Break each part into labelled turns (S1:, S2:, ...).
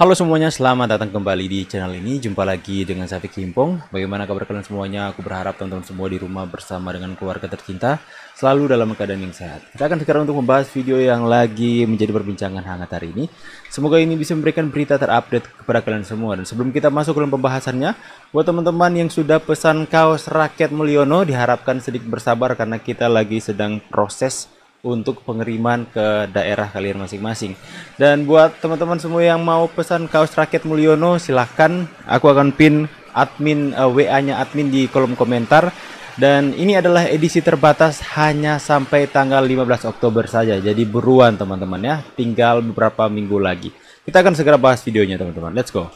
S1: Halo semuanya, selamat datang kembali di channel ini. Jumpa lagi dengan saya Kimpong. Bagaimana kabar kalian semuanya? Aku berharap teman-teman semua di rumah bersama dengan keluarga tercinta selalu dalam keadaan yang sehat. Kita akan sekarang untuk membahas video yang lagi menjadi perbincangan hangat hari ini. Semoga ini bisa memberikan berita terupdate kepada kalian semua. Dan sebelum kita masuk ke dalam pembahasannya, buat teman-teman yang sudah pesan kaos rakyat Mulyono diharapkan sedikit bersabar karena kita lagi sedang proses untuk pengiriman ke daerah kalian masing-masing. Dan buat teman-teman semua yang mau pesan kaos rakyat Mulyono silahkan aku akan pin admin uh, eh, WA-nya admin di kolom komentar dan ini adalah edisi terbatas hanya sampai tanggal 15 Oktober saja. Jadi buruan teman-teman ya, tinggal beberapa minggu lagi. Kita akan segera bahas videonya teman-teman. Let's go.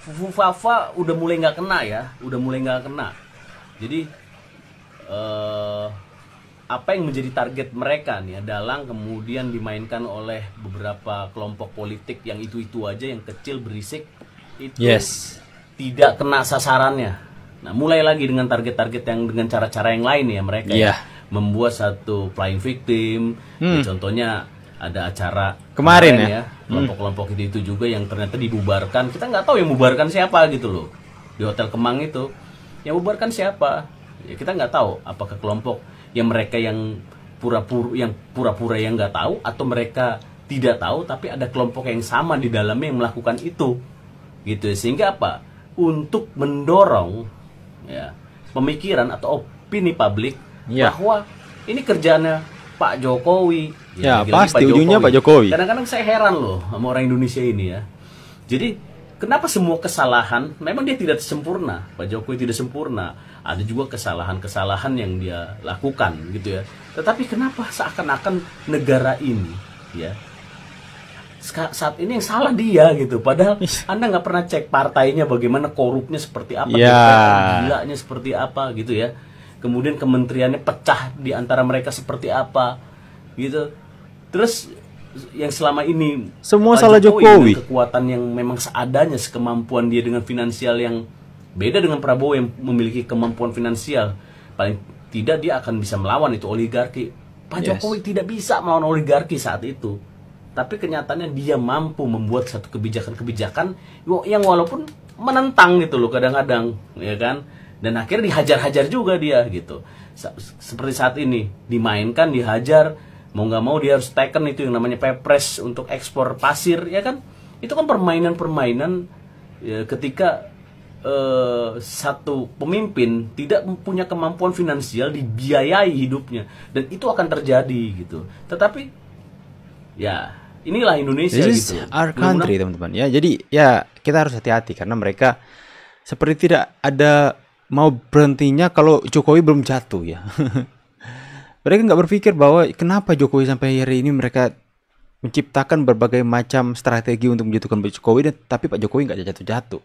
S2: Fufu Fafa udah mulai nggak kena ya, udah mulai nggak kena. Jadi uh, apa yang menjadi target mereka nih ya? dalang kemudian dimainkan oleh beberapa kelompok politik yang itu-itu aja yang kecil berisik itu yes. tidak kena sasarannya. Nah, mulai lagi dengan target-target yang dengan cara-cara yang lain ya mereka yeah. ya iya. membuat satu flying victim. Hmm. Ya, contohnya ada acara kemarin, kemarin ya, kelompok ya. Hmm. kelompok-kelompok itu itu juga yang ternyata dibubarkan. Kita nggak tahu yang bubarkan siapa gitu loh. Di Hotel Kemang itu yang bubarkan siapa? Ya kita nggak tahu apakah kelompok yang mereka yang pura-pura yang pura-pura yang nggak tahu atau mereka tidak tahu tapi ada kelompok yang sama di dalamnya yang melakukan itu gitu sehingga apa untuk mendorong ya pemikiran atau opini publik ya. bahwa ini kerjanya Pak Jokowi ya, ya pasti Pak ujungnya Pak Jokowi kadang-kadang saya heran loh sama orang Indonesia ini ya jadi Kenapa semua kesalahan? Memang dia tidak sempurna. Pak Jokowi tidak sempurna. Ada juga kesalahan-kesalahan yang dia lakukan gitu ya. Tetapi kenapa seakan-akan negara ini ya saat ini yang salah dia gitu. Padahal Anda nggak pernah cek partainya bagaimana korupnya seperti apa, yeah. Iya. gilanya seperti apa gitu ya. Kemudian kementeriannya pecah di antara mereka seperti apa gitu. Terus yang selama ini semua Pak salah Jokowi, Jokowi. kekuatan yang memang seadanya sekemampuan dia dengan finansial yang beda dengan Prabowo yang memiliki kemampuan finansial paling tidak dia akan bisa melawan itu oligarki Pak yes. Jokowi tidak bisa melawan oligarki saat itu tapi kenyataannya dia mampu membuat satu kebijakan-kebijakan yang walaupun menentang gitu loh kadang-kadang ya kan dan akhirnya dihajar-hajar juga dia gitu seperti saat ini dimainkan dihajar mau nggak mau dia harus taken itu yang namanya pepres untuk ekspor pasir ya kan itu kan permainan-permainan ya, ketika eh, satu pemimpin tidak punya kemampuan finansial dibiayai hidupnya dan itu akan terjadi gitu tetapi ya inilah Indonesia This gitu our country
S1: teman-teman ya jadi ya kita harus hati-hati karena mereka seperti tidak ada mau berhentinya kalau Jokowi belum jatuh ya Mereka nggak berpikir bahwa kenapa Jokowi sampai hari ini mereka menciptakan berbagai macam strategi untuk menjatuhkan Pak Jokowi dan tapi Pak Jokowi nggak jatuh-jatuh.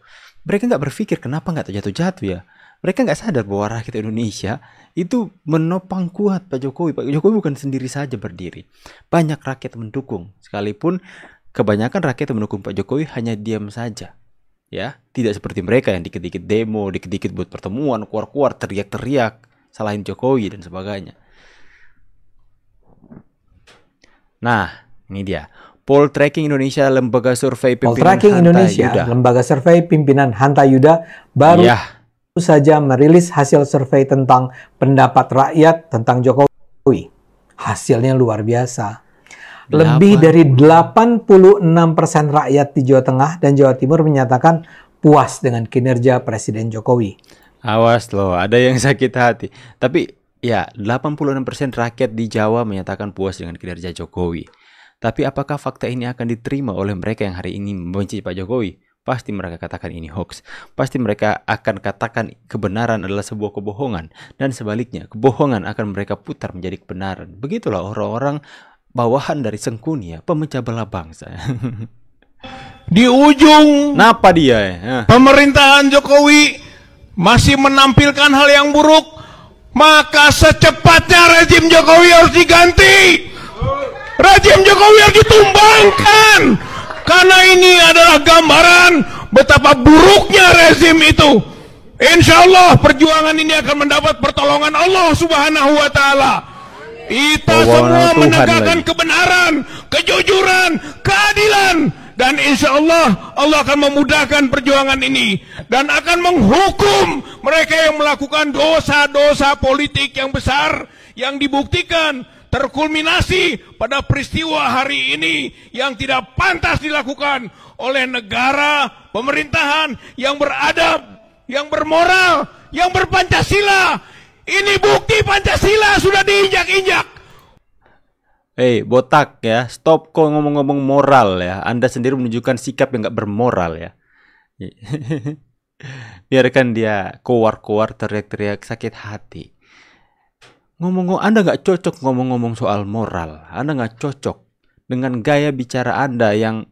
S1: Mereka nggak berpikir kenapa nggak jatuh jatuh ya. Mereka nggak sadar bahwa rakyat Indonesia itu menopang kuat Pak Jokowi. Pak Jokowi bukan sendiri saja berdiri. Banyak rakyat mendukung. Sekalipun kebanyakan rakyat yang mendukung Pak Jokowi hanya diam saja. Ya, tidak seperti mereka yang dikit-dikit demo, dikit-dikit buat pertemuan, kuar-kuar, teriak-teriak, salahin Jokowi dan sebagainya. Nah, ini dia. Poll Tracking Indonesia, lembaga survei pimpinan Poll Tracking Hanta Indonesia, Yuda.
S2: lembaga survei pimpinan Hanta Yuda baru yeah. saja merilis hasil survei tentang pendapat rakyat tentang Jokowi. Hasilnya luar biasa. Lebih 80. dari 86% rakyat di Jawa Tengah dan Jawa Timur menyatakan puas dengan kinerja Presiden Jokowi.
S1: Awas loh, ada yang sakit hati. Tapi Ya, 86% rakyat di Jawa menyatakan puas dengan kinerja Jokowi. Tapi apakah fakta ini akan diterima oleh mereka yang hari ini membenci Pak Jokowi? Pasti mereka katakan ini hoax. Pasti mereka akan katakan kebenaran adalah sebuah kebohongan. Dan sebaliknya, kebohongan akan mereka putar menjadi kebenaran. Begitulah orang-orang bawahan dari ya, pemecah belah bangsa. di ujung Napa dia? Ya? Pemerintahan Jokowi masih menampilkan hal
S3: yang buruk maka secepatnya rezim Jokowi harus diganti rezim Jokowi harus ditumbangkan karena ini adalah gambaran betapa buruknya rezim itu Insya Allah perjuangan ini akan mendapat pertolongan Allah subhanahu wa ta'ala kita semua menegakkan kebenaran kejujuran, keadilan dan insya Allah Allah akan memudahkan perjuangan ini dan akan menghukum mereka yang melakukan dosa-dosa politik yang besar yang dibuktikan terkulminasi pada peristiwa hari ini yang tidak pantas dilakukan oleh negara pemerintahan yang beradab, yang bermoral, yang berpancasila. Ini bukti Pancasila sudah diinjak-injak.
S1: Hei, botak ya, stop kok ngomong-ngomong moral ya. Anda sendiri menunjukkan sikap yang gak bermoral ya. Biarkan dia keluar-keluar teriak-teriak sakit hati. Ngomong-ngomong, Anda gak cocok ngomong-ngomong soal moral. Anda gak cocok dengan gaya bicara Anda yang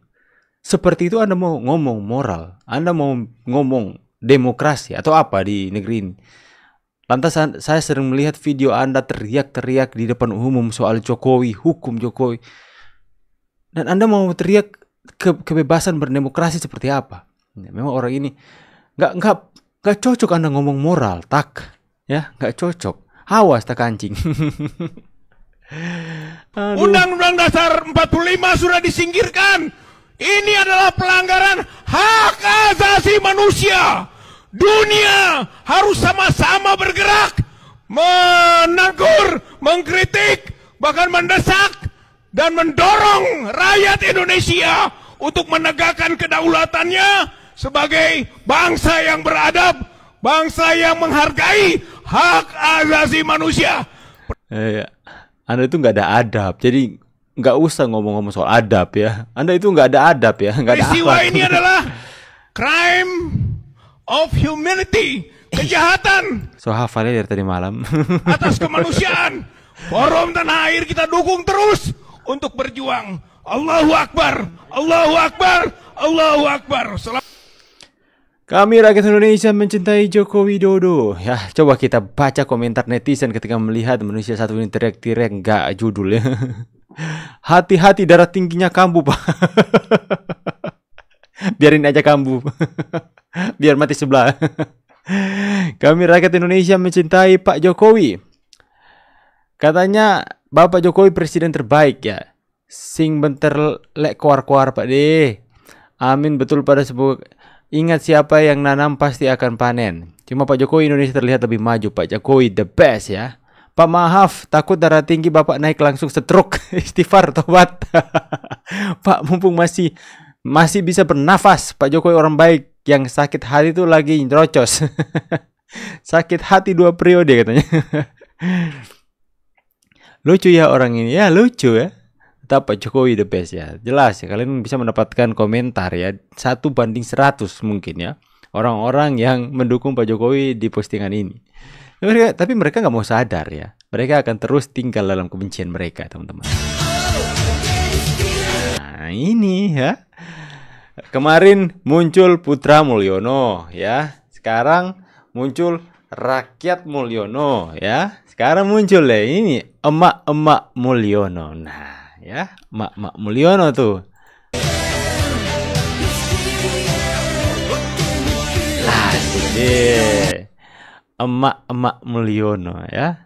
S1: seperti itu Anda mau ngomong moral. Anda mau ngomong demokrasi atau apa di negeri ini. Lantas saya sering melihat video Anda teriak-teriak di depan umum soal Jokowi, hukum Jokowi. Dan Anda mau teriak ke kebebasan berdemokrasi seperti apa? Ya, memang orang ini nggak nggak nggak cocok Anda ngomong moral, tak? Ya, nggak cocok. Awas tak kancing.
S3: Undang-Undang Dasar 45 sudah disingkirkan. Ini adalah pelanggaran hak asasi manusia dunia harus sama-sama bergerak, menegur, mengkritik, bahkan mendesak dan mendorong rakyat Indonesia untuk menegakkan kedaulatannya sebagai bangsa yang beradab, bangsa yang menghargai hak asasi manusia.
S1: Eh, ya, Anda itu nggak ada adab, jadi nggak usah ngomong-ngomong soal adab ya. Anda itu nggak ada adab ya, nggak ada. Peristiwa ini adalah
S3: crime of humanity, kejahatan.
S1: So hafalnya dari tadi malam. atas kemanusiaan.
S3: Forum Tanah Air kita dukung terus untuk berjuang. Allahu Akbar, Allahu Akbar, Allahu Akbar. Salam
S1: kami rakyat Indonesia mencintai Joko Widodo. Ya, coba kita baca komentar netizen ketika melihat manusia satu ini teriak-teriak nggak judul ya. Hati-hati darah tingginya kambuh Pak. biarin aja kambuh biar mati sebelah kami rakyat Indonesia mencintai Pak Jokowi katanya Bapak Jokowi presiden terbaik ya sing bentar lek kuar-kuar Pak De amin betul pada sebuah ingat siapa yang nanam pasti akan panen cuma Pak Jokowi Indonesia terlihat lebih maju Pak Jokowi the best ya Pak maaf, takut darah tinggi Bapak naik langsung setruk. Istighfar, tobat. Pak mumpung masih masih bisa bernafas. Pak Jokowi orang baik. Yang sakit hati itu lagi nyerocos. sakit hati dua periode katanya. lucu ya orang ini. Ya lucu ya. Tetap Pak Jokowi the best ya. Jelas ya kalian bisa mendapatkan komentar ya. Satu banding 100 mungkin ya. Orang-orang yang mendukung Pak Jokowi di postingan ini. Tapi mereka nggak mau sadar ya. Mereka akan terus tinggal dalam kebencian mereka teman-teman. Nah, ini ya. Kemarin muncul Putra Mulyono ya. Sekarang muncul Rakyat Mulyono ya. Sekarang muncul ya ini emak-emak Mulyono. Nah, ya, emak-emak Mulyono tuh. Asik. Emak-emak Mulyono ya.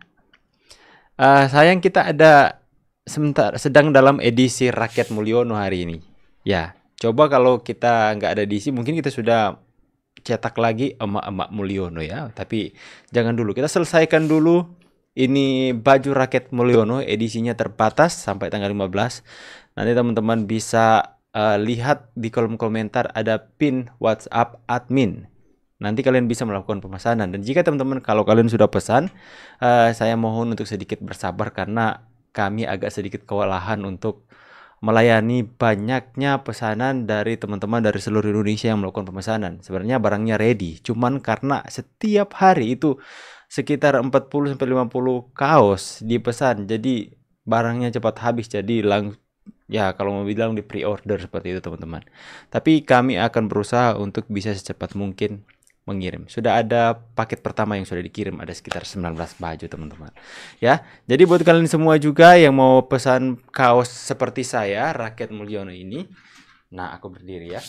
S1: Uh, sayang kita ada sebentar sedang dalam edisi rakyat Mulyono hari ini. Ya, coba kalau kita nggak ada edisi, mungkin kita sudah cetak lagi emak-emak Mulyono ya. Tapi jangan dulu, kita selesaikan dulu ini baju rakyat Mulyono edisinya terbatas sampai tanggal 15. Nanti teman-teman bisa uh, lihat di kolom komentar ada pin WhatsApp admin. Nanti kalian bisa melakukan pemesanan dan jika teman-teman kalau kalian sudah pesan, uh, saya mohon untuk sedikit bersabar karena kami agak sedikit kewalahan untuk melayani banyaknya pesanan dari teman-teman dari seluruh Indonesia yang melakukan pemesanan. Sebenarnya barangnya ready, cuman karena setiap hari itu sekitar 40 sampai 50 kaos dipesan. Jadi barangnya cepat habis jadi lang ya kalau mau bilang di pre-order seperti itu teman-teman. Tapi kami akan berusaha untuk bisa secepat mungkin mengirim. Sudah ada paket pertama yang sudah dikirim, ada sekitar 19 baju teman-teman. Ya, jadi buat kalian semua juga yang mau pesan kaos seperti saya, Rakyat Mulyono ini. Nah, aku berdiri ya.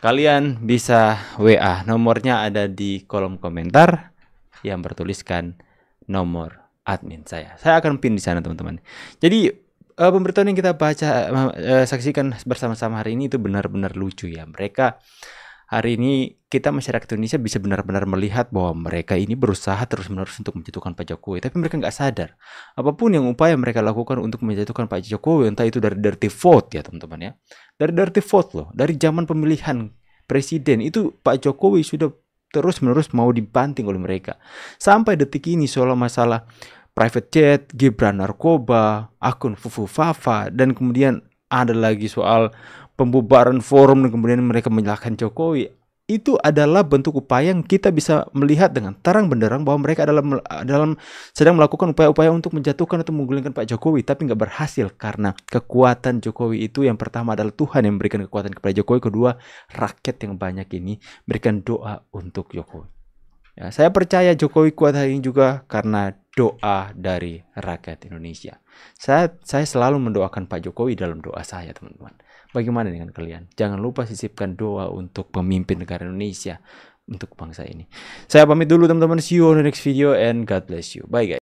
S1: Kalian bisa WA, nomornya ada di kolom komentar yang bertuliskan nomor admin saya. Saya akan pin di sana teman-teman. Jadi uh, pemberitahuan yang kita baca uh, saksikan bersama-sama hari ini itu benar-benar lucu ya. Mereka hari ini kita masyarakat Indonesia bisa benar-benar melihat bahwa mereka ini berusaha terus-menerus untuk menjatuhkan Pak Jokowi, tapi mereka nggak sadar. Apapun yang upaya mereka lakukan untuk menjatuhkan Pak Jokowi, entah itu dari dirty vote ya teman-teman ya, dari dirty vote loh, dari zaman pemilihan presiden itu Pak Jokowi sudah terus-menerus mau dibanting oleh mereka. Sampai detik ini soal masalah private jet, Gibran narkoba, akun Fufu Fafa, dan kemudian ada lagi soal pembubaran forum dan kemudian mereka menyalahkan Jokowi itu adalah bentuk upaya yang kita bisa melihat dengan terang benderang bahwa mereka dalam dalam sedang melakukan upaya-upaya untuk menjatuhkan atau menggulingkan Pak Jokowi tapi nggak berhasil karena kekuatan Jokowi itu yang pertama adalah Tuhan yang memberikan kekuatan kepada Jokowi kedua rakyat yang banyak ini berikan doa untuk Jokowi ya, saya percaya Jokowi kuat hari ini juga karena doa dari rakyat Indonesia saya saya selalu mendoakan Pak Jokowi dalam doa saya teman-teman Bagaimana dengan kalian? Jangan lupa sisipkan doa untuk pemimpin negara Indonesia untuk bangsa ini. Saya pamit dulu teman-teman. See you on the next video and God bless you. Bye guys.